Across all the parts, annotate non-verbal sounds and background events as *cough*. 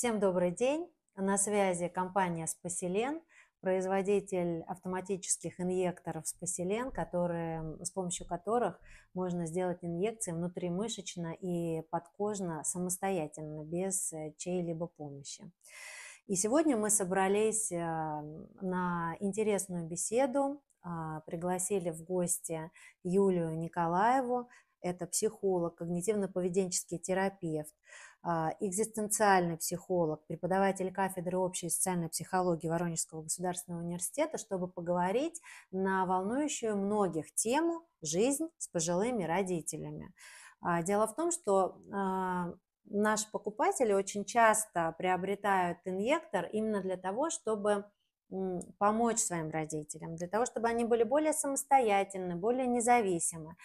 Всем добрый день! На связи компания «Спаселен», производитель автоматических инъекторов «Спаселен», которые, с помощью которых можно сделать инъекции внутримышечно и подкожно самостоятельно, без э, чьей-либо помощи. И сегодня мы собрались э, на интересную беседу а, пригласили в гости Юлию Николаеву, это психолог, когнитивно-поведенческий терапевт, а, экзистенциальный психолог, преподаватель кафедры общей и социальной психологии Воронежского государственного университета, чтобы поговорить на волнующую многих тему «Жизнь с пожилыми родителями». А, дело в том, что а, наши покупатели очень часто приобретают инъектор именно для того, чтобы помочь своим родителям, для того, чтобы они были более самостоятельны, более независимы.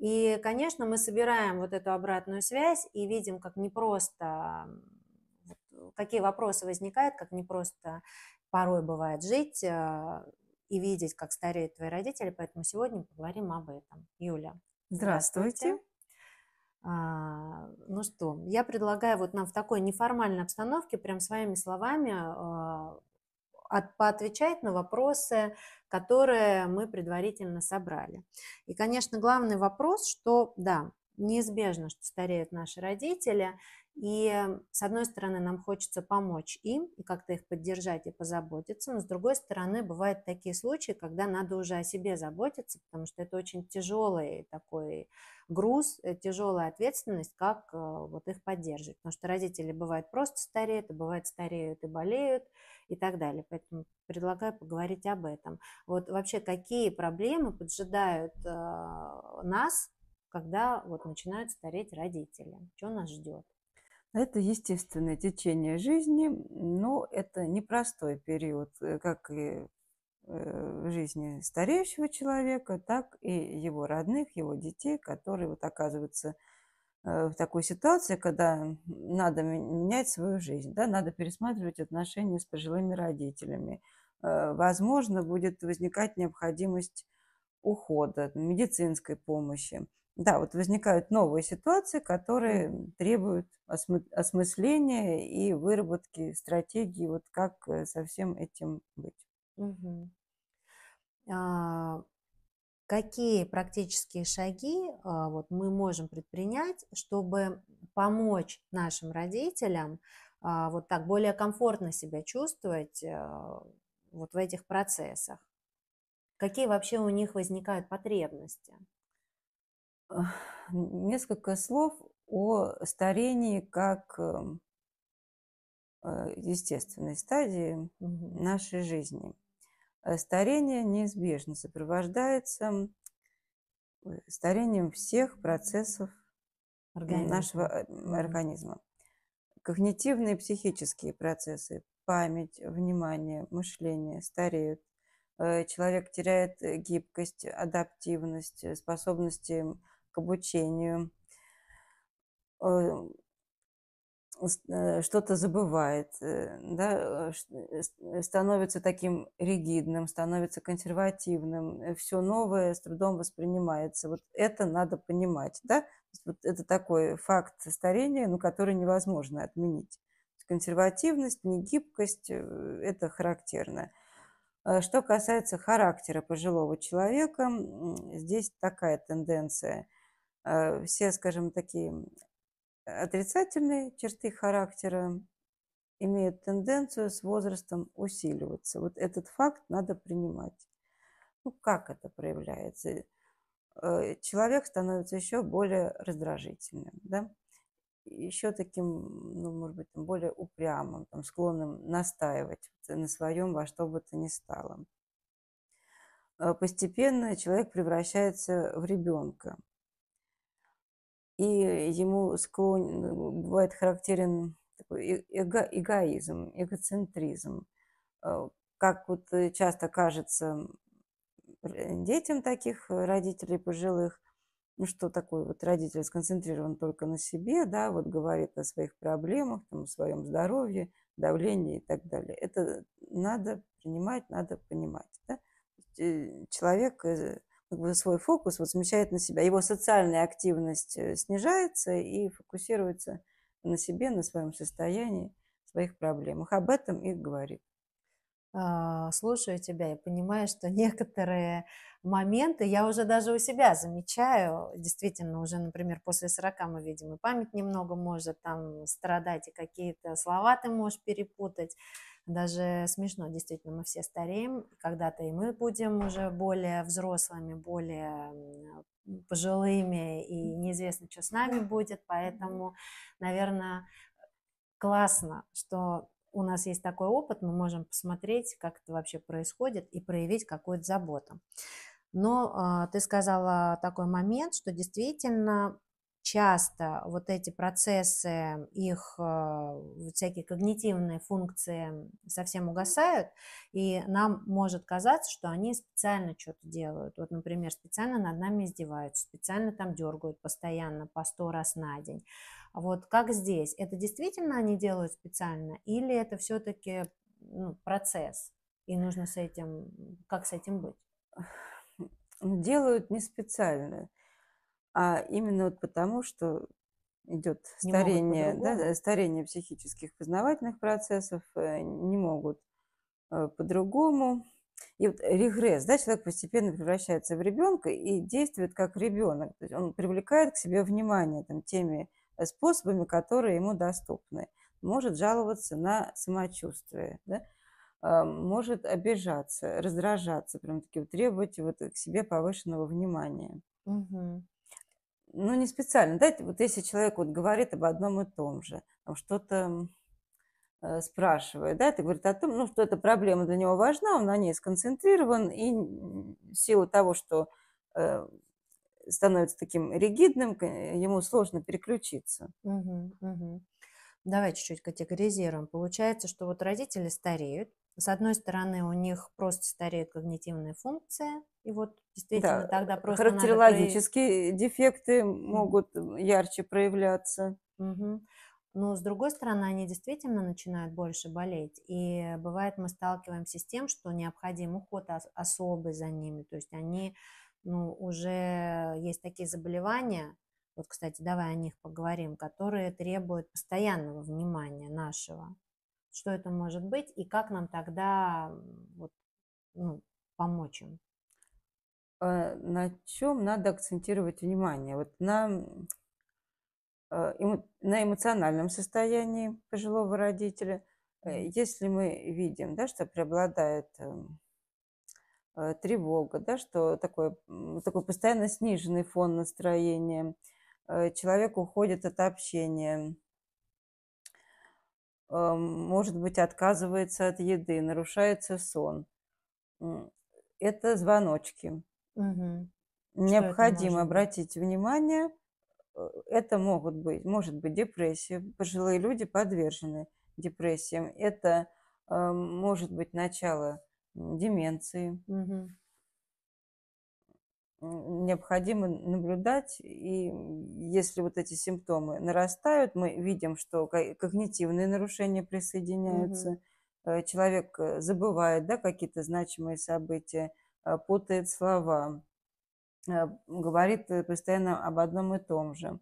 И, конечно, мы собираем вот эту обратную связь и видим, как непросто, какие вопросы возникают, как непросто порой бывает жить э, и видеть, как стареют твои родители. Поэтому сегодня поговорим об этом. Юля. Здравствуйте. здравствуйте. А, ну что, я предлагаю вот нам в такой неформальной обстановке, прям своими словами, э, от, поотвечать на вопросы, которые мы предварительно собрали. И, конечно, главный вопрос, что да, неизбежно, что стареют наши родители, и э, с одной стороны, нам хочется помочь им и как-то их поддержать и позаботиться, но с другой стороны, бывают такие случаи, когда надо уже о себе заботиться, потому что это очень тяжелый такой груз, э, тяжелая ответственность, как э, вот их поддерживать. Потому что родители бывают просто стареют, и бывают стареют и болеют и так далее. Поэтому предлагаю поговорить об этом. Вот вообще, какие проблемы поджидают нас, когда вот начинают стареть родители? Что нас ждет? Это естественное течение жизни, но это непростой период, э, как и в э, жизни стареющего человека, так и его родных, его детей, которые вот оказываются э, в такой ситуации, когда надо менять свою жизнь, да, надо пересматривать отношения с пожилыми родителями. Возможно, будет возникать необходимость ухода, медицинской помощи да, вот возникают новые ситуации, которые требуют осмысления и выработки стратегии, вот как э, со всем этим быть. Угу. А, какие практические шаги а, вот, мы можем предпринять, чтобы помочь нашим родителям а, вот так более комфортно себя чувствовать а, вот в этих процессах? Какие вообще у них возникают потребности? *sighs* несколько слов о старении как эм, э, естественной стадии угу. нашей жизни. Э, старение неизбежно сопровождается э, старением всех процессов организма. нашего организма. Когнитивные и психические процессы, память, внимание, мышление стареют. Человек теряет гибкость, адаптивность, способности к обучению, эм, э, что-то забывает, э, да, э, становится таким ригидным, становится консервативным, все новое с трудом воспринимается. Вот это надо понимать, да? Вот это такой факт старения, но ну, который невозможно отменить. Консервативность, негибкость – это характерно. А что касается характера пожилого человека, здесь такая тенденция – Э, все, скажем, такие отрицательные черты характера имеют тенденцию с возрастом усиливаться. Вот этот факт надо принимать. Ну, как это проявляется? Э, человек становится еще более раздражительным, да? еще таким, ну, может быть, более упрямым, там, склонным настаивать на своем во что бы то ни стало. Э, постепенно человек превращается в ребенка, и ему склон, э, бывает характерен такой э, эго, эгоизм, эгоцентризм. Э, как вот часто кажется детям таких родителей пожилых, ну что такое вот родитель сконцентрирован только на себе, да, вот говорит о своих проблемах, там, о своем здоровье, давлении и так далее. Это надо принимать, надо понимать. Да? Человек свой фокус вот смещает на себя. Его социальная активность э, снижается и фокусируется на себе, на своем состоянии, своих проблемах. Об этом и говорит. А, слушаю тебя и понимаю, что *laughs* некоторые моменты я уже даже у себя замечаю. Действительно, уже, например, после 40 мы видим, и память немного может там страдать, и какие-то слова ты можешь перепутать даже смешно, действительно, мы все стареем, когда-то и мы будем уже более взрослыми, более пожилыми, и неизвестно, что с нами будет, поэтому, наверное, классно, что у нас есть такой опыт, мы можем посмотреть, как это вообще происходит, и проявить какую-то заботу. Но э, ты сказала такой момент, что действительно часто вот эти процессы, их э, всякие когнитивные функции совсем угасают, и нам может казаться, что они специально что-то делают. Вот, например, специально над нами издеваются, специально там дергают постоянно по сто раз на день. А вот как здесь? Это действительно они делают специально или это все-таки ну, процесс, и нужно с этим, как с этим быть? Делают не специально а именно вот потому, что идет старение, да, э, старение психических познавательных процессов, э, не могут э, по-другому. И вот регресс, да, человек постепенно превращается в ребенка и действует как ребенок. То есть он привлекает к себе внимание там, теми способами, которые ему доступны. Может жаловаться на самочувствие, да? А, может обижаться, раздражаться, прям таки требовать вот к себе повышенного внимания. Угу ну, не специально, да, вот если человек вот говорит об одном и том же, что-то э, спрашивает, да, это говорит о том, ну, что эта проблема для него важна, он на ней сконцентрирован, и в силу того, что э, становится таким ригидным, э, ему сложно переключиться. Угу, угу. Давай чуть-чуть категоризируем. Получается, что вот родители стареют, с одной стороны, у них просто стареет когнитивная функция, и вот действительно да, тогда э, просто характерологические надо... дефекты могут ярче проявляться. Угу. Но с другой стороны, они действительно начинают больше болеть. И бывает, мы сталкиваемся с тем, что необходим уход особый за ними. То есть они, ну, уже есть такие заболевания, вот, кстати, давай о них поговорим, которые требуют постоянного внимания нашего что это может быть и как нам тогда вот, ну, помочь им? А, на чем надо акцентировать внимание? Вот на, а, на эмоциональном состоянии пожилого родителя. Э, если мы видим, да, что преобладает эм, э, тревога, да, что такое, такой постоянно сниженный фон настроения, э, человек уходит от общения, а, может быть, отказывается от еды, нарушается сон. Это звоночки. Угу. Необходимо обратить внимание, э, это могут быть, может быть депрессия. Пожилые люди подвержены депрессиям. Это а, может быть начало деменции. Угу необходимо наблюдать, и если вот эти симптомы нарастают, мы видим, что когнитивные нарушения присоединяются, угу. человек э, забывает да, какие-то значимые события, э, путает слова, говорит постоянно об одном и том же.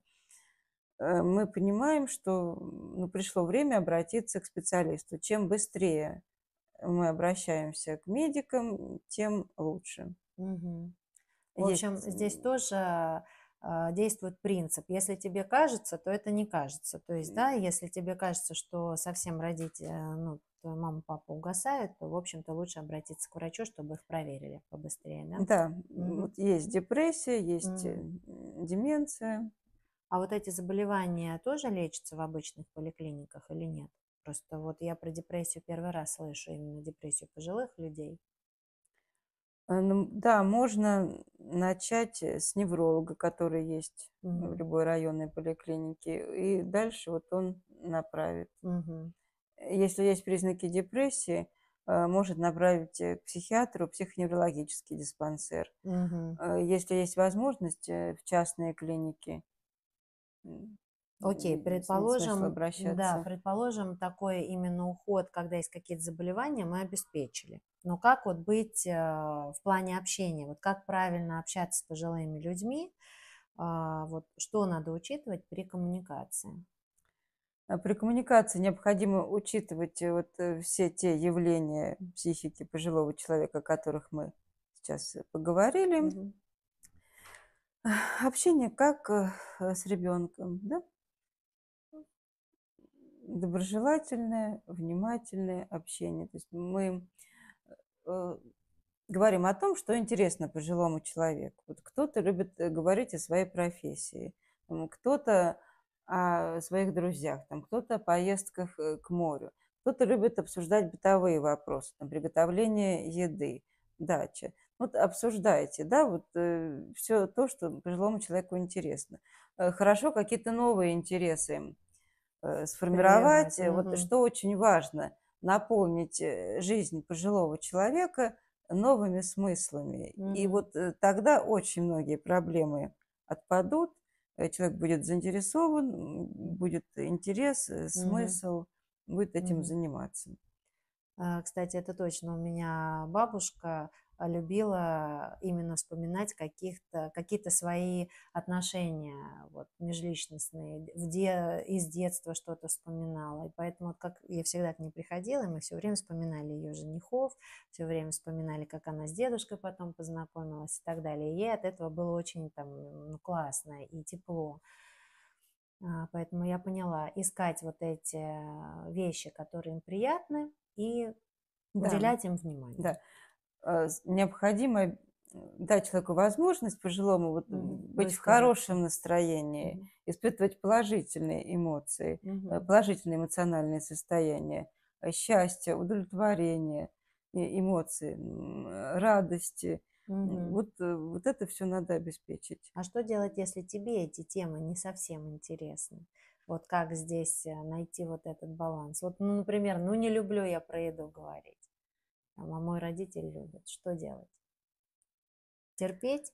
Мы понимаем, что ну, пришло время обратиться к специалисту. Чем быстрее мы обращаемся к медикам, тем лучше. Угу. В общем, Есть. здесь тоже а, действует принцип. Если тебе кажется, то это не кажется. То есть, да, если тебе кажется, что совсем родить, а, ну, твою маму, папу угасают, то, в общем-то, лучше обратиться к врачу, чтобы их проверили побыстрее, да? Да. Mm-hmm. Вот есть депрессия, есть mm-hmm. деменция. А вот эти заболевания тоже лечатся в обычных поликлиниках или нет? Просто вот я про депрессию первый раз слышу, именно депрессию пожилых людей. А, ну, да, можно начать э, с невролога, который есть угу. в любой районной поликлинике, и дальше вот он направит. Угу. Если есть признаки депрессии, может направить к психиатру психоневрологический диспансер. Угу. Если есть возможность, в частные клиники Окей, предположим, да, предположим, такой именно уход, когда есть какие-то заболевания, мы обеспечили. Но как вот быть э, в плане общения? Вот как правильно общаться с пожилыми людьми? Э, вот что надо учитывать при коммуникации? А при коммуникации необходимо учитывать э, вот э, все те явления психики пожилого человека, о которых мы сейчас э, поговорили. Угу. Общение как с ребенком, да? доброжелательное, внимательное общение. То есть мы э, говорим о том, что интересно пожилому человеку. Вот кто-то любит э, говорить о своей профессии, кто-то о своих друзьях, там, кто-то о поездках э, к морю, кто-то любит обсуждать бытовые вопросы, там, приготовление еды, дача. Вот обсуждайте, да, вот э, все то, что пожилому человеку интересно. Э, хорошо, какие-то новые интересы Э, сформировать. Понимаете. Э, вот угу. что очень важно, наполнить э, жизнь пожилого человека новыми смыслами. Угу. И вот тогда очень многие проблемы отпадут, человек будет заинтересован, будет интерес, смысл, угу. будет этим угу. заниматься. А, кстати, это точно. У меня бабушка а, любила именно вспоминать каких-то, какие-то свои отношения вот, межличностные, где из детства что-то вспоминала. И поэтому вот как я всегда к ней приходила, мы все время вспоминали ее женихов, все время вспоминали, как она с дедушкой потом познакомилась и так далее. И ей от этого было очень там, ну, классно и тепло. А, поэтому я поняла, искать вот эти э, вещи, которые им приятны, и да. уделять им внимание. Да. Э, необходимо дать человеку возможность пожилому вот, mm-hmm. быть mm-hmm. в хорошем настроении, mm-hmm. испытывать положительные эмоции, mm-hmm. положительные эмоциональные состояния, э, счастье, удовлетворение, эмоции, радости. Mm-hmm. Вот, вот это все надо обеспечить. А что делать, если тебе эти темы не совсем интересны? Вот как здесь найти вот этот баланс? Вот, ну, например, ну не люблю я про еду говорить там, а мой родитель любит, что делать? Терпеть?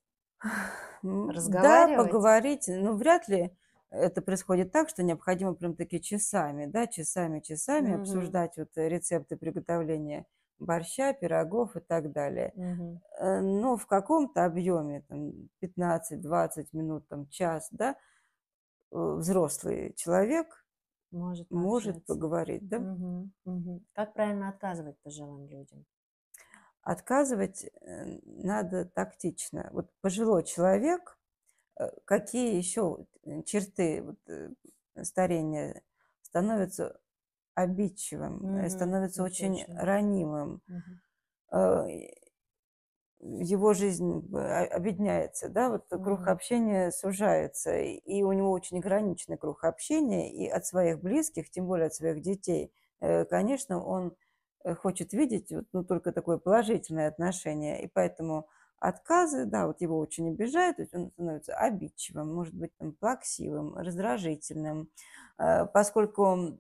*laughs* Разговаривать? Да, поговорить, Ну вряд ли это происходит так, что необходимо прям таки часами, да, часами, часами угу. обсуждать вот э, рецепты приготовления борща, пирогов и так далее. Угу. Но в каком-то объеме, там, 15-20 минут, там, час, да, э, взрослый человек может, может поговорить, да? Угу, угу. Как правильно отказывать пожилым людям? Отказывать э, надо тактично. Вот пожилой человек, э, какие еще э, черты старения становятся обидчивым, mm-hmm. очень mm ранимым. mm Его жизнь а, объединяется, да, вот mm-hmm. круг общения сужается, и у него очень ограниченный круг общения, и от своих близких, тем более от своих детей, конечно, он Э, хочет видеть ну, только такое положительное отношение. И поэтому отказы, да, вот его очень обижают, то есть он становится обидчивым, может быть, там, плаксивым, раздражительным, э, поскольку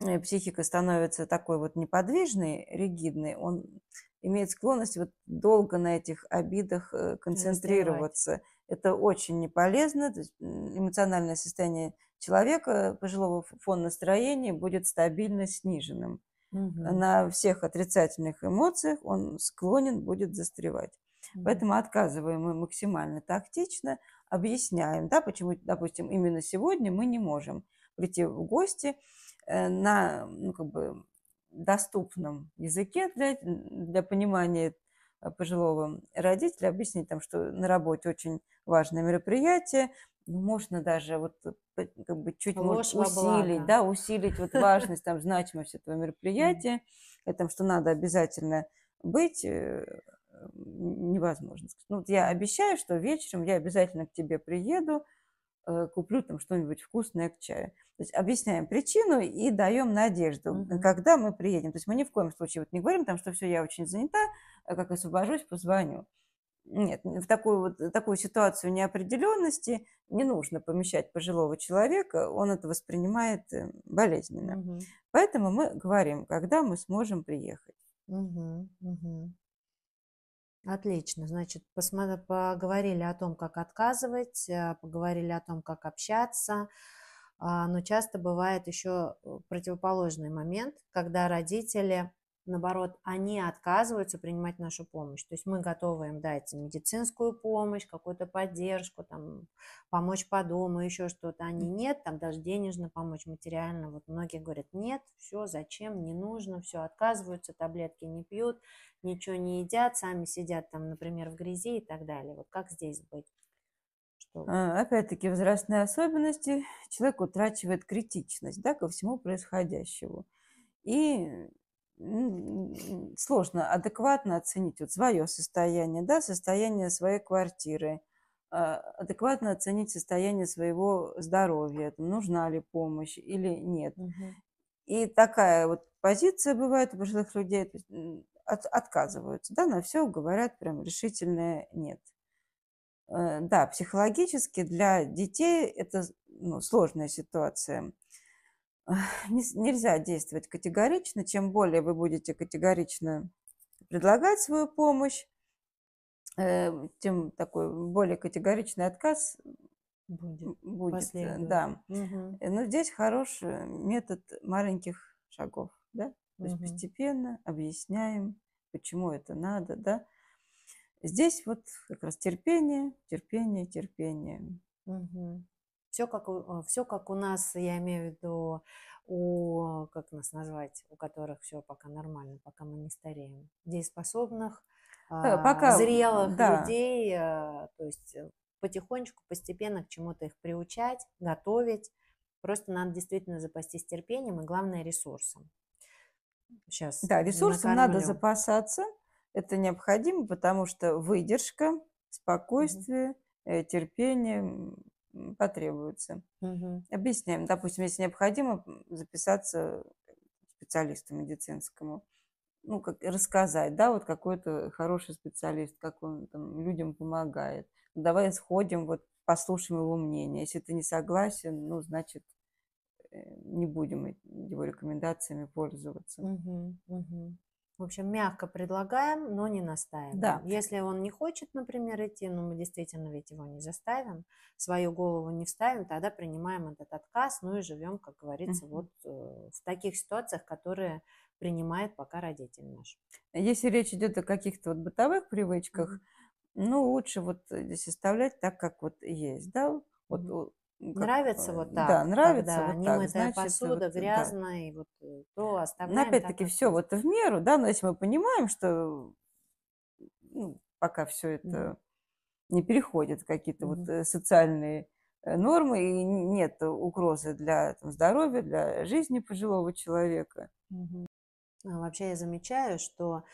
э, психика становится такой вот неподвижной, ригидной, он имеет склонность вот долго на этих обидах концентрироваться. Это очень неполезно, То есть эмоциональное состояние человека пожилого фон настроения будет стабильно сниженным угу. на всех отрицательных эмоциях он склонен будет застревать. Угу. Поэтому отказываем мы максимально тактично, объясняем, да, почему, допустим, именно сегодня мы не можем прийти в гости э, на ну, как бы доступном языке для, для понимания э, пожилого родителя, объяснить там, что на работе очень важное мероприятие, можно даже вот как бы чуть Ложь может, усилить, да, усилить вот важность, там, значимость этого мероприятия, и там, что надо обязательно быть, э, невозможно. Ну, вот я обещаю, что вечером я обязательно к тебе приеду, э, куплю там что-нибудь вкусное к чаю. То есть объясняем причину и даем надежду, mm-hmm. когда мы приедем. То есть мы ни в коем случае вот не говорим там, что все, я очень занята, а как освобожусь, позвоню. Нет, в такую вот такую ситуацию неопределенности не нужно помещать пожилого человека, он это воспринимает э, болезненно. Угу. Поэтому мы говорим, когда мы сможем приехать. Угу, угу. Отлично. Значит, посмотри, поговорили о том, как отказывать, э, поговорили о том, как общаться. А, но часто бывает еще э, противоположный момент, когда родители наоборот, они отказываются принимать нашу помощь. То есть мы готовы им дать медицинскую помощь, какую-то поддержку, там, помочь по дому, еще что-то. Они нет, там даже денежно помочь, материально. Вот многие говорят, нет, все, зачем, не нужно, все, отказываются, таблетки не пьют, ничего не едят, сами сидят там, например, в грязи и так далее. Вот как здесь быть? А, опять-таки возрастные особенности. Человек утрачивает критичность да, ко всему происходящему. И сложно адекватно оценить вот свое состояние, да, состояние своей квартиры, а, адекватно оценить состояние своего здоровья, там, нужна ли помощь или нет. Угу. И такая вот позиция бывает у пожилых людей, от, отказываются, да, на все говорят прям решительное нет. Э, да, психологически для детей это ну, сложная ситуация. *sighs* нельзя действовать категорично. Чем более вы будете категорично предлагать свою помощь, э, тем такой более категоричный отказ будет. будет э, да. Угу. Но здесь хороший метод маленьких шагов. Да? То угу. есть постепенно объясняем, почему это надо. Да? Здесь вот как раз терпение, терпение, терпение. Угу. Все как, э, все как у нас, я имею в виду, у, э, как нас назвать, у которых все пока нормально, пока мы не стареем, дееспособных, э, а, пока, зрелых да. людей, то есть потихонечку, постепенно к чему-то их приучать, готовить. Просто надо действительно запастись терпением и, главное, ресурсом. Сейчас да, ресурсом надо запасаться. Это необходимо, потому что выдержка, спокойствие, mm-hmm. терпение, потребуется. Угу. Объясняем. Допустим, если необходимо записаться специалисту медицинскому, ну, как рассказать, да, вот какой-то хороший специалист, как он там людям помогает. Давай сходим, вот послушаем его мнение. Если ты не согласен, ну, значит, э, не будем его рекомендациями пользоваться. Угу, угу. В общем, мягко предлагаем, но не настаиваем. Да. Если он не хочет, например, идти, ну мы действительно ведь его не заставим, свою голову не вставим, тогда принимаем этот отказ, ну и живем, как говорится, uh-huh. вот э, в таких ситуациях, которые принимает пока родитель наш. Если речь идет о каких-то вот бытовых привычках, uh-huh. ну лучше вот здесь оставлять так, как вот есть, да? Вот uh-huh. Нравится э, вот так. Да, нравится вот так. Немытая значит, посуда, э, вот, грязная, да. вот то оставляем. Но опять-таки так, все вот в меру, да, но если мы понимаем, что ну, пока все это mm-hmm. не переходит какие-то mm-hmm. вот э, социальные нормы и нет угрозы для там, здоровья, для жизни пожилого человека. Mm-hmm. Вообще я замечаю, что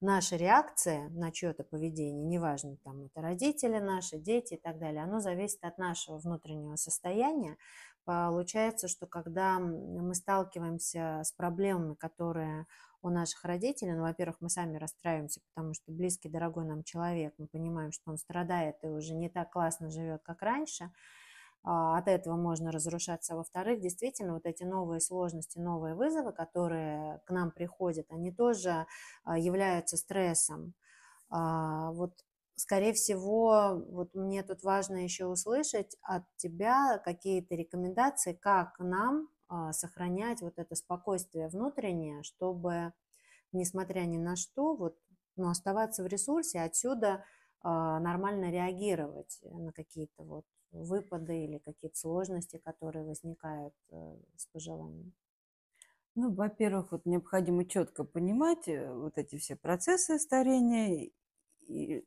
наша реакция на чье-то поведение, неважно, там это родители наши, дети и так далее, оно зависит от нашего внутреннего состояния. Получается, что когда мы сталкиваемся с проблемами, которые у наших родителей, ну, во-первых, мы сами расстраиваемся, потому что близкий, дорогой нам человек, мы понимаем, что он страдает и уже не так классно живет, как раньше – а, от этого можно разрушаться. А во-вторых, действительно, вот эти новые сложности, новые вызовы, которые к нам приходят, они тоже а, являются стрессом. Вот, скорее всего, вот мне тут важно еще услышать от тебя какие-то рекомендации, как нам сохранять вот это спокойствие внутреннее, чтобы, несмотря ни на что, вот, ну, оставаться в ресурсе, отсюда нормально реагировать на какие-то вот выпады или какие-то сложности, которые возникают э, с пожеланием? Ну, во-первых, вот необходимо четко понимать э, вот эти все процессы старения и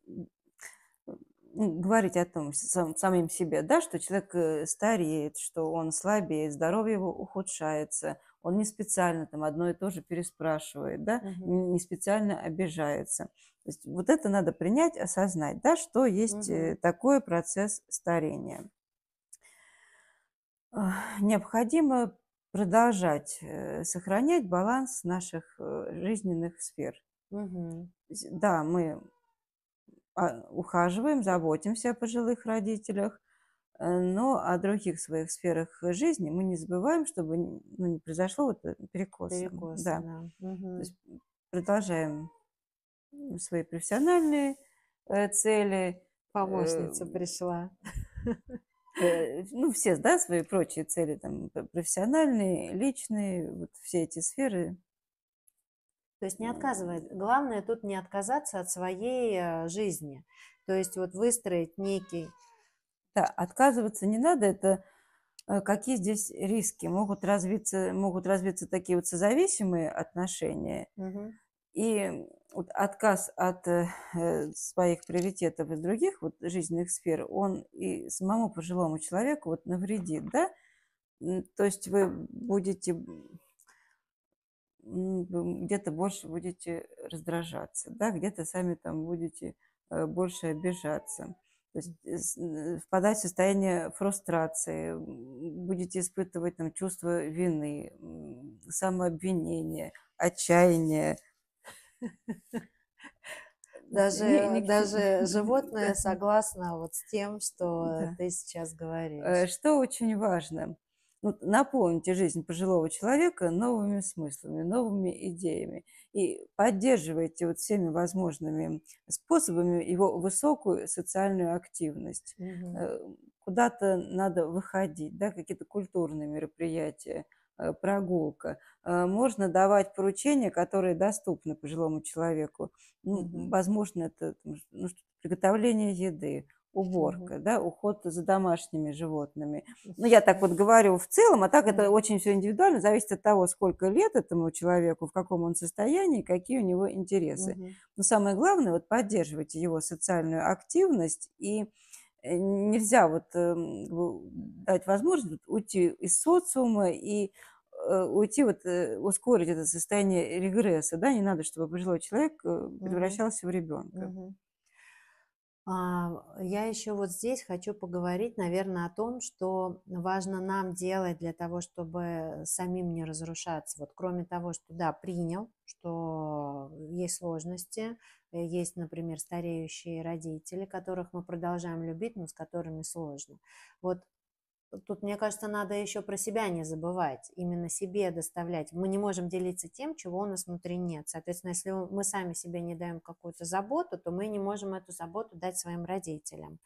ну, говорить о том сам, самим себе, да, что человек э, стареет, что он слабеет, здоровье его ухудшается, он не специально там одно и то же переспрашивает, да, угу. не специально обижается. То есть вот это надо принять, осознать, да, что есть угу. такой процесс старения. Необходимо продолжать э, сохранять баланс наших э, жизненных сфер. Угу. Да, мы а, ухаживаем, заботимся о пожилых родителях, Э, но о других своих сферах жизни мы не забываем, чтобы ну, не произошло вот перекоса. Э, Перекос, да. да. Угу. продолжаем свои профессиональные э, цели. Помощница пришла. Ну, все, да, свои прочие цели, там, профессиональные, личные, вот все эти сферы. То есть не отказывает. Главное тут не отказаться от своей жизни. То есть вот выстроить некий да, отказываться не надо, это э, какие здесь риски? Могут развиться, могут развиться такие вот созависимые отношения, угу. и вот отказ от э, э, своих приоритетов из других вот, жизненных сфер, он и самому пожилому человеку вот, навредит, да? То есть вы будете где-то больше будете раздражаться, да, где-то сами там будете больше обижаться. То есть э, э, впадать в состояние фрустрации, будете испытывать там, чувство вины, самообвинение, отчаяние. *laughs* Э, даже, не, даже *laughs* животное согласно вот с тем, что да. ты сейчас говоришь. Что очень важно, наполните жизнь пожилого человека новыми смыслами, новыми идеями и поддерживаете вот всеми возможными способами его высокую социальную активность. Угу. Куда-то надо выходить, да, какие-то культурные мероприятия э, прогулка. Э, можно давать поручения, которые доступны пожилому человеку. Ну, mm Возможно, это ну, приготовление еды, уборка, угу. да, уход за домашними животными. Ну, я так вот говорю в целом, а так это очень все индивидуально, зависит от того, сколько лет этому человеку, в каком он состоянии, какие у него интересы. Угу. Но самое главное, вот поддерживать его социальную активность и э, нельзя вот эм, дать возможность уйти из социума и э, уйти, вот, э, ускорить это состояние регресса, да, не надо, чтобы пожилой человек превращался угу. в ребенка. Угу. А, я еще вот здесь хочу поговорить, наверное, о том, что важно нам делать для того, чтобы самим не разрушаться. Вот кроме того, что да, принял, что есть сложности, э, есть, например, стареющие родители, которых мы продолжаем любить, но с которыми сложно. Вот тут, мне кажется, надо еще про себя не забывать, именно себе доставлять. Мы не можем делиться тем, чего у нас внутри нет. Соответственно, если мы сами себе не даем какую-то заботу, то мы не можем эту заботу дать своим родителям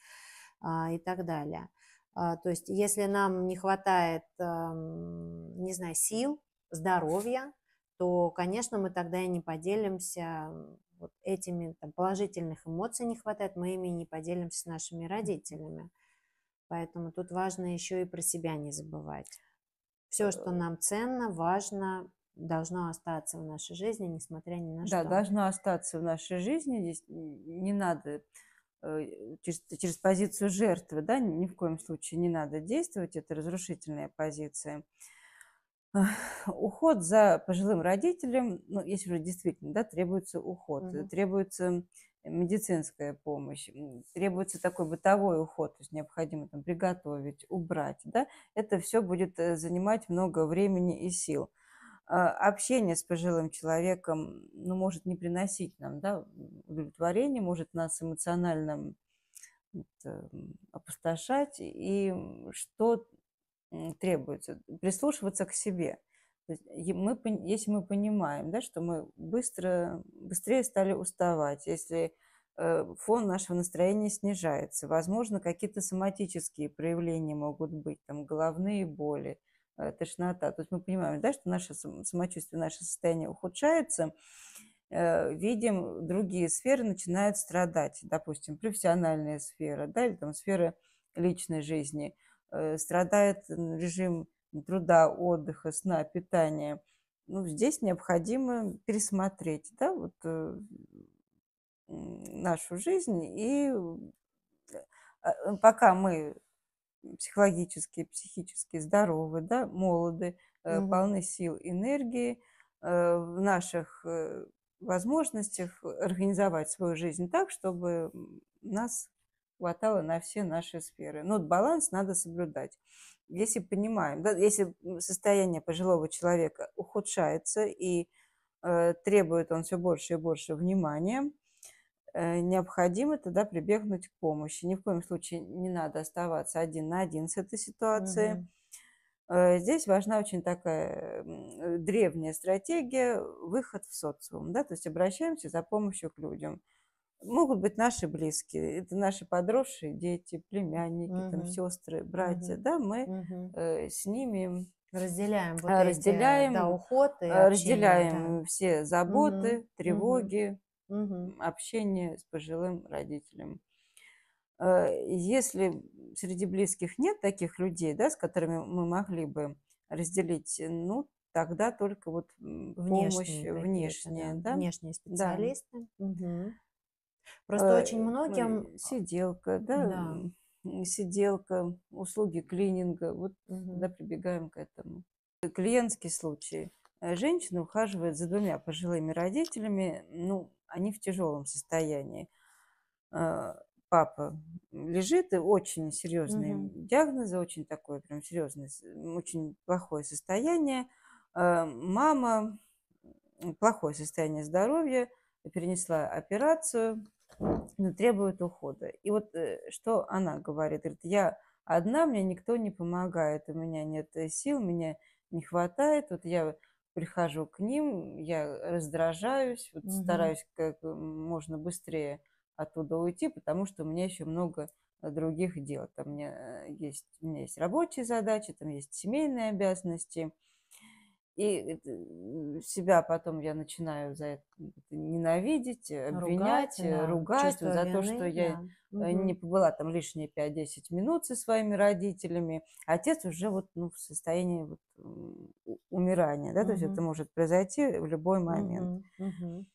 а, и так далее. А, то есть, если нам не хватает, эм, не знаю, сил, здоровья, то, конечно, мы тогда и не поделимся вот этими там, положительных эмоций не хватает, мы ими не поделимся с нашими родителями. Поэтому тут важно еще и про себя не забывать. Все, что э. нам ценно, важно, должно остаться в нашей жизни, несмотря ни на что. Да, должно остаться в нашей жизни. Здесь не надо э, через, через позицию жертвы, да, ни в коем случае не надо действовать, это разрушительная позиция. Уход за пожилым родителем, ну, если уже действительно, да, требуется уход, угу. требуется медицинская помощь, требуется такой бытовой уход, то есть необходимо там приготовить, убрать, да, это все будет э, занимать много времени и сил. А, общение с пожилым человеком, ну, может не приносить нам, да, удовлетворение, может нас эмоционально опустошать, и что требуется? Прислушиваться к себе – мы, если мы понимаем, да, что мы быстро, быстрее стали уставать, если э, фон нашего настроения снижается, возможно, какие-то соматические проявления могут быть, там, головные боли, э, тошнота. То есть мы понимаем, да, что наше самочувствие, наше состояние ухудшается, э, видим, другие сферы начинают страдать, допустим, профессиональная сфера, да, или там сфера личной жизни, страдает режим труда, отдыха, сна, питания, ну, здесь необходимо пересмотреть да, вот, э, нашу жизнь. И а, а, пока мы психологически, психически здоровы, да, молоды, э, угу. полны сил, энергии, э, в наших э, возможностях организовать свою жизнь так, чтобы нас хватало на все наши сферы. Но ну, баланс надо соблюдать если понимаем, да, если состояние пожилого человека ухудшается и э, требует он все больше и больше внимания, э, необходимо тогда прибегнуть к помощи. Ни в коем случае не надо оставаться один на один с этой ситуацией. Mm-hmm. Э, здесь важна очень такая древняя стратегия выход в социум, да, то есть обращаемся за помощью к людям могут быть наши близкие, это наши подросшие дети, племянники, угу. там сестры, братья, угу. да, мы угу. э, с ними разделяем, вот а, э, разделяем, эти, да, уход и а, общение, разделяем да. все заботы, угу. тревоги, угу. общение с пожилым родителем. Э, если среди близких нет таких людей, да, с которыми мы могли бы разделить, э, ну, тогда только вот внешние помощь внешняя, да? да? Внешние специалисты. Да. Угу. Просто э, очень многим... Сиделка, да, да. сиделка, услуги клининга, вот угу. прибегаем к этому. Клиентский случай. Э, женщина ухаживает за двумя пожилыми родителями, ну, они в тяжелом состоянии. Э, папа лежит, и очень серьезные угу. диагнозы, очень такое прям серьезное, очень плохое состояние. Мама плохое состояние здоровья, перенесла операцию, но требует ухода. И вот э, что она говорит? Говорит, я одна, мне никто не помогает, у меня нет э, сил, меня не хватает, вот я прихожу к ним, я раздражаюсь, вот угу. стараюсь как можно быстрее оттуда уйти, потому что у меня еще много других дел. Там у меня э, есть, у меня есть рабочие задачи, там есть семейные обязанности – и себя потом я начинаю за это ненавидеть, обвинять, ругать, э, да. ругать Чувство за вины, то, что да. я э, угу. не побыла там лишние 5-10 минут со своими родителями. Отец уже вот ну, в состоянии вот, умирания, да, угу. то есть это может произойти в любой момент. Угу. Угу.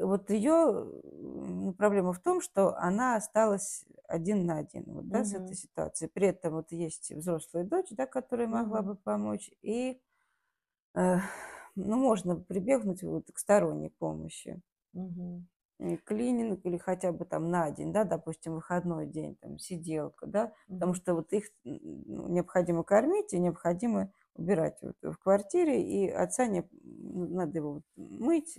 Вот ее проблема в том, что она осталась один на один вот, да, угу. с этой ситуацией. При этом вот есть взрослая дочь, да, которая могла угу. бы помочь, и Э, ну, можно прибегнуть вот к сторонней помощи. Угу. Клининг или хотя бы там на день, да, допустим, выходной день, там, сиделка, да, угу. потому что вот их ну, необходимо кормить и необходимо убирать вот в квартире, и отца не надо его вот мыть,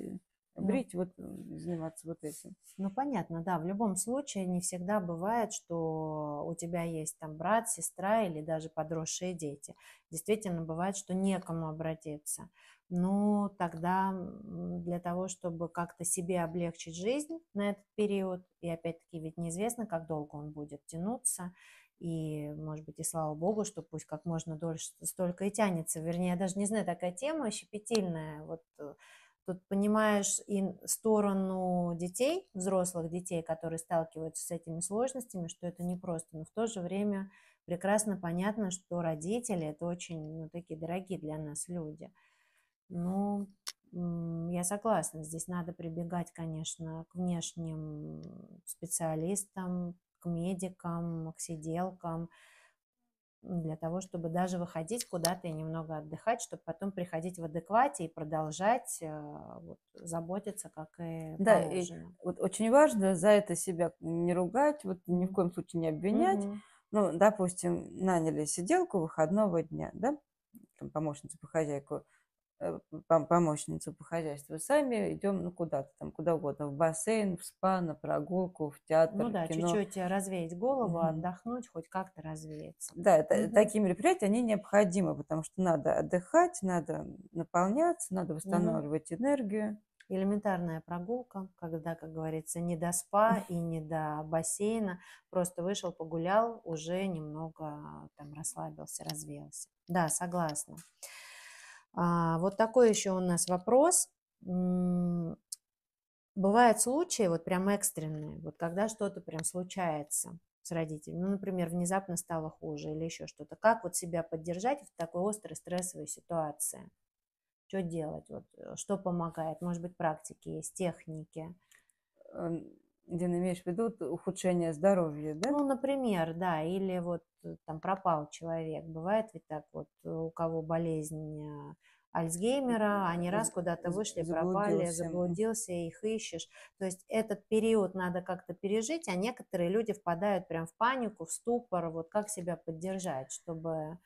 ну. брить, вот заниматься вот этим. Ну, понятно, да. В любом случае не всегда бывает, что у тебя есть там брат, сестра или даже подросшие дети. Действительно бывает, что некому обратиться. Но ну, тогда для того, чтобы как-то себе облегчить жизнь на этот период, и опять-таки ведь неизвестно, как долго он будет тянуться, и, может быть, и слава богу, что пусть как можно дольше столько и тянется. Вернее, я даже не знаю, такая тема щепетильная. Вот э, Тут понимаешь и сторону детей, взрослых детей, которые сталкиваются с этими сложностями, что это непросто, но в то же время прекрасно понятно, что родители это очень ну, такие дорогие для нас люди. Ну, я согласна, здесь надо прибегать, конечно, к внешним специалистам, к медикам, к сиделкам, для того, чтобы даже выходить куда-то и немного отдыхать, чтобы потом приходить в адеквате и продолжать а, вот, заботиться, как и да, положено. И вот очень важно за это себя не ругать, вот ни в коем случае не обвинять. Угу. Ну, допустим, наняли сиделку выходного дня, да, там помощницу по хозяйку, Э, помощницу по хозяйству, сами идем ну, куда-то там, куда угодно, в бассейн, в спа, на прогулку, в театр, Ну да, чуть-чуть развеять голову, mm-hmm. отдохнуть, хоть как-то развеяться. Да, mm-hmm. такие мероприятия, они необходимы, потому что надо отдыхать, надо наполняться, надо восстанавливать mm-hmm. энергию. Элементарная прогулка, когда, как говорится, не до спа и не до бассейна, просто вышел, погулял, уже немного там расслабился, развеялся. Да, согласна. А, вот такой еще у нас вопрос. Бывают случаи, вот прям экстренные, вот когда что-то прям случается с родителями, ну, например, внезапно стало хуже или еще что-то. Как вот себя поддержать в такой острой стрессовой ситуации? Что делать? Вот, э, что помогает? Может быть, практики есть, техники? где, имеешь в виду ухудшение здоровья, да? Ну, например, да, или вот э, там пропал человек. Бывает ведь так вот, э, у кого болезнь э, ну Альцгеймера, они раз куда-то вышли, заблудился. пропали, заблудился, их ищешь. То есть этот период надо как-то пережить, а некоторые люди впадают прям в панику, в ступор, вот как себя поддержать, чтобы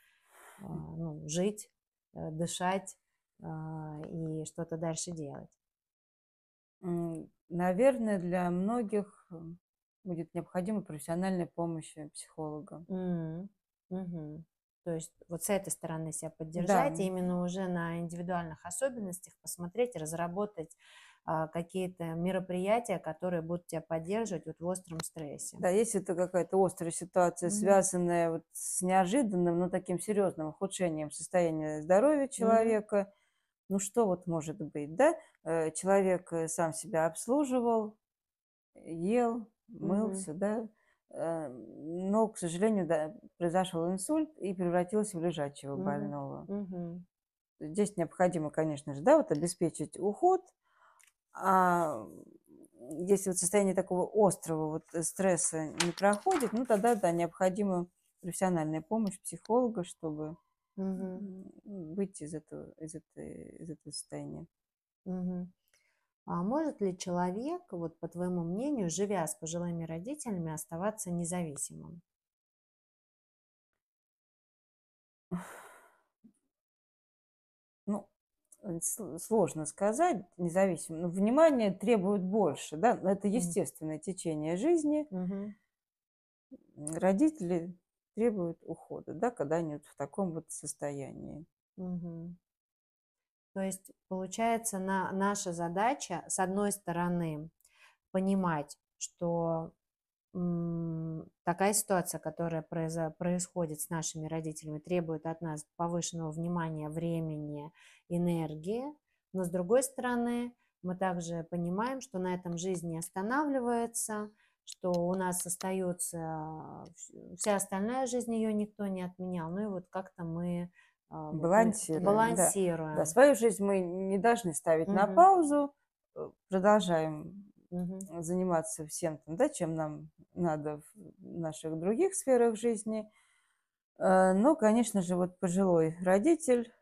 ну, жить, дышать и что-то дальше делать наверное, для многих э, будет необходима профессиональная помощь э, психолога. Mm-hmm. Mm-hmm. То есть вот с этой стороны себя поддержать, да. именно уже на индивидуальных особенностях посмотреть, разработать а, какие-то мероприятия, которые будут тебя поддерживать вот в остром стрессе. Да, если это какая-то острая ситуация, угу. связанная вот с неожиданным, но таким серьезным ухудшением состояния здоровья человека, угу ну что вот может быть, да? Э, человек э, сам себя обслуживал, ел, мылся, угу. да? Э, но, к сожалению, да, произошел инсульт и превратился в лежачего угу. больного. Угу. Здесь необходимо, конечно же, да, вот обеспечить уход, а если вот состояние такого острого вот стресса не проходит, ну тогда, да, необходима профессиональная помощь психолога, чтобы угу. выйти из этого, из этой, из этого состояния. Угу. А может ли человек, вот по твоему мнению, живя с пожилыми родителями, оставаться независимым? Ну, э, сложно сказать, независимым. Но ну, внимание требует больше, да? Это естественное течение жизни. mm Родители требуют ухода, да, когда они вот в таком вот состоянии. Угу. То есть, получается, на, наша задача, с одной стороны, понимать, что такая ситуация, которая произ, происходит с нашими родителями, требует от нас повышенного внимания, времени, энергии, но с другой стороны, мы также понимаем, что на этом жизнь не останавливается, что у нас остается вся остальная жизнь, ее никто не отменял. Ну и вот как-то мы балансируем. балансируем. Да. Да, свою жизнь мы не должны ставить угу. на паузу, э, продолжаем угу. заниматься всем, там, да, чем нам надо в наших других сферах жизни. Э, но, конечно же, вот пожилой родитель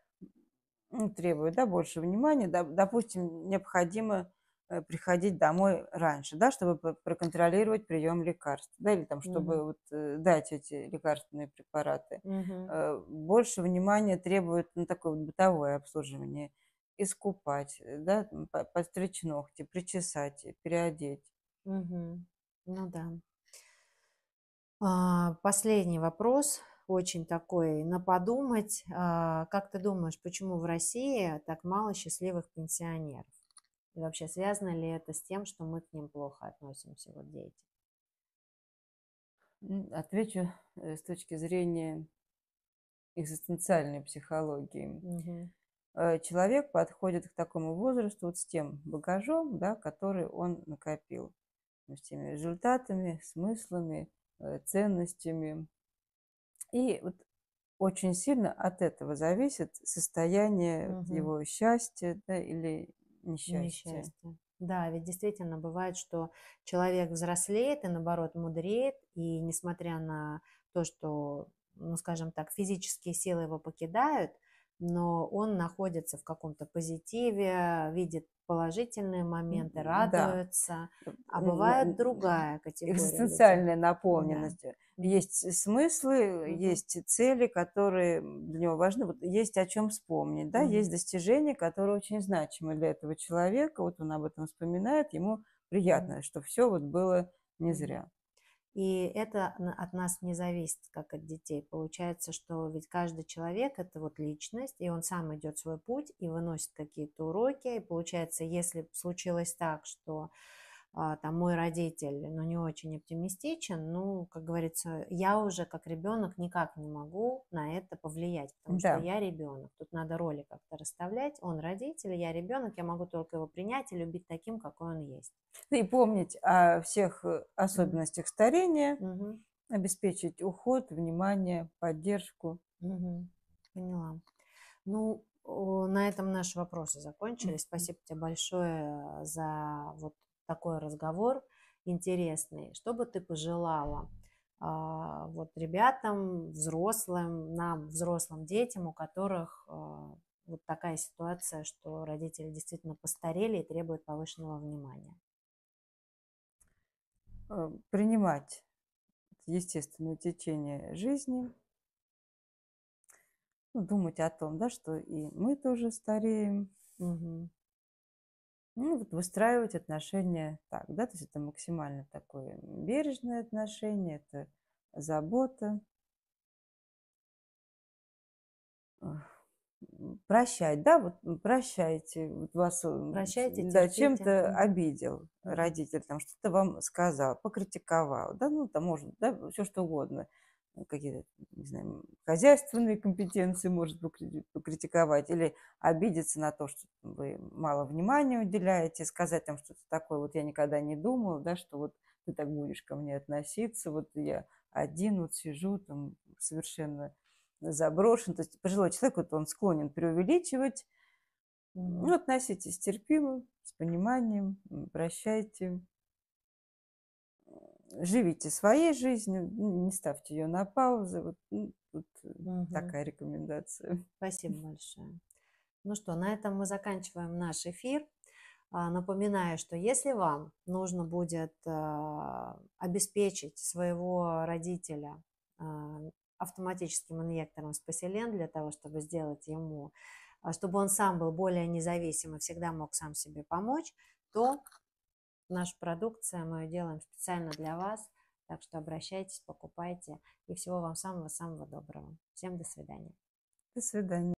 требует да, больше внимания. Допустим, необходимо Э, приходить домой раньше, да, чтобы проконтролировать прием лекарств, да, или там, чтобы угу. Mm-hmm. дать эти лекарственные препараты. Угу. mm Больше внимания требует ну, такое вот бытовое обслуживание. Искупать, да, подстричь ногти, причесать, переодеть. Угу. Ну да. А, последний вопрос очень такой на подумать. А, как ты думаешь, почему в России так мало счастливых пенсионеров? И вообще, связано ли это с тем, что мы к ним плохо относимся, вот дети? Отвечу э, с точки зрения экзистенциальной психологии. Угу. Человек подходит к такому возрасту вот с тем багажом, да, который он накопил, с теми результатами, смыслами, э, ценностями. И вот очень сильно от этого зависит состояние угу. его счастья да, или несчастье. несчастье. Да, ведь действительно бывает, что человек взрослеет и, наоборот, мудреет, и несмотря на то, что, ну, скажем так, физические силы его покидают, но он находится в каком-то позитиве, видит положительные моменты, радуется, да. Э, а э, бывает э, другая категория. Экзистенциальная наполненность. Да есть э, смыслы, mm-hmm. есть э, цели, которые для него важны, вот есть о чем вспомнить, да, mm-hmm. есть достижения, которые очень значимы для этого человека, вот он об этом вспоминает, ему приятно, mm-hmm. что все вот было не зря. И это от нас не зависит, как от детей. Получается, что ведь каждый человек – это вот личность, и он сам идет свой путь и выносит какие-то уроки. И получается, если случилось так, что а, там мой родитель, ну, не очень оптимистичен, ну, как говорится, я уже как ребенок никак не могу на это повлиять, потому да. что я ребенок. Тут надо роли как-то расставлять. Он родитель, я ребенок, я могу только его принять и любить таким, какой он есть. И помнить о всех э, особенностях mm-hmm. старения, mm-hmm. обеспечить уход, внимание, поддержку. Mm-hmm. Поняла. Ну, на этом наши вопросы закончились. Спасибо тебе большое э, за вот такой разговор интересный. Что бы ты пожелала а, вот ребятам, взрослым, нам, взрослым детям, у которых а, вот такая ситуация, что родители действительно постарели и требуют повышенного внимания? Э, принимать естественное течение жизни, ну, думать о том, да, что и мы тоже стареем, угу. Ну, вот выстраивать отношения так, да, то есть это максимально такое бережное отношение, это забота. Прощать, да, вот прощайте, вот вас прощайте, да, чем-то обидел родитель, там что-то вам сказал, покритиковал, да, ну, там может, да, все что угодно. Э, какие-то, не знаю, хозяйственные компетенции, может быть критиковать или обидеться на то, что вы мало внимания уделяете, сказать там что-то такое, вот я никогда не думал, да, что вот ты так будешь ко мне относиться, вот я один вот сижу там совершенно заброшен. То есть пожилой человек, вот он склонен преувеличивать, ну, относитесь терпимо, с пониманием, прощайте, живите своей жизнью, не ставьте ее на паузу. Вот, вот ну, угу. Э, такая рекомендация. Спасибо большое. Ну что, на этом мы заканчиваем наш эфир. А, напоминаю, что если вам нужно будет а, обеспечить своего родителя а, автоматическим инъектором спаселен для того, чтобы сделать ему, чтобы он сам был более независим и всегда мог сам себе помочь, то наша продукция, мы ее делаем специально для вас, так что обращайтесь, покупайте и всего вам самого-самого доброго. Всем до свидания. До свидания.